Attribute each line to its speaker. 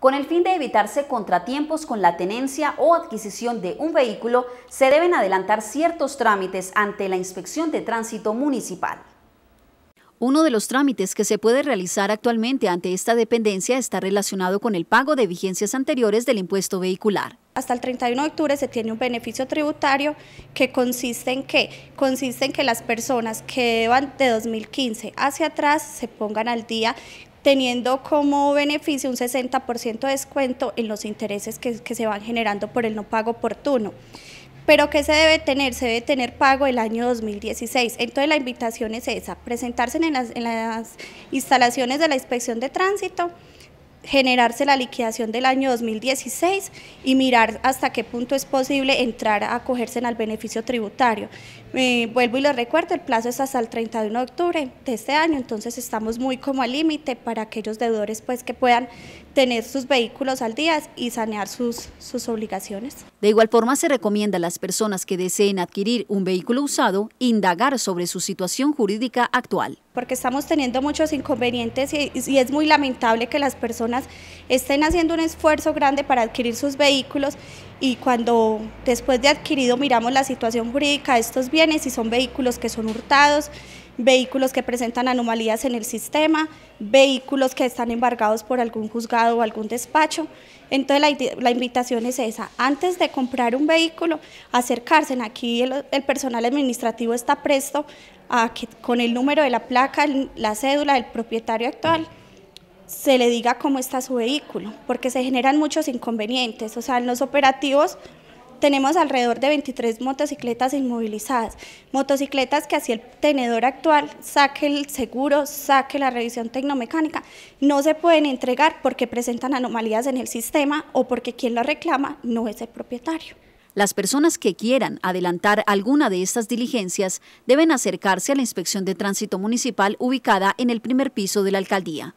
Speaker 1: Con el fin de evitarse contratiempos con la tenencia o adquisición de un vehículo, se deben adelantar ciertos trámites ante la Inspección de Tránsito Municipal. Uno de los trámites que se puede realizar actualmente ante esta dependencia está relacionado con el pago de vigencias anteriores del impuesto vehicular. Hasta el 31 de octubre se tiene un beneficio
Speaker 2: tributario que consiste en que, consiste en que las personas que van de 2015 hacia atrás se pongan al día teniendo como beneficio un 60% de descuento en los intereses que, se van generando por el no pago oportuno pero ¿qué se debe tener? Se debe tener pago el año 2016. Entonces la invitación es esa, presentarse en las, instalaciones de la inspección de tránsito, generarse la liquidación del año 2016 y mirar hasta qué punto es posible entrar a acogerse al beneficio tributario. Eh, vuelvo y lo recuerdo, el plazo es hasta el 31 de octubre de este año, entonces estamos muy como al límite para aquellos deudores pues, que puedan tener sus vehículos al día y sanear sus, sus obligaciones.
Speaker 1: De igual forma, se recomienda a las personas que deseen adquirir un vehículo usado indagar sobre su situación jurídica actual porque estamos teniendo muchos inconvenientes y, es muy lamentable que las personas
Speaker 2: estén haciendo un esfuerzo grande para adquirir sus vehículos y cuando después de adquirido miramos la situación jurídica de estos bienes y son vehículos que son hurtados, vehículos que presentan anomalías en el sistema, vehículos que están embargados por algún juzgado o algún despacho. Entonces la, invitación es esa, antes de comprar un vehículo, acercarse. Aquí el, el personal administrativo está presto a que con el número de la placa, la cédula del propietario actual, se le diga cómo está su vehículo, porque se generan muchos inconvenientes. O sea, en los operativos tenemos alrededor de 23 motocicletas inmovilizadas, motocicletas que así el tenedor actual saque el seguro, saque la revisión tecnomecánica, no se pueden entregar porque presentan anomalías en el sistema o porque quien lo reclama no es el propietario.
Speaker 1: Las personas que quieran adelantar alguna de estas diligencias deben acercarse a la Inspección de Tránsito Municipal ubicada en el primer piso de la alcaldía.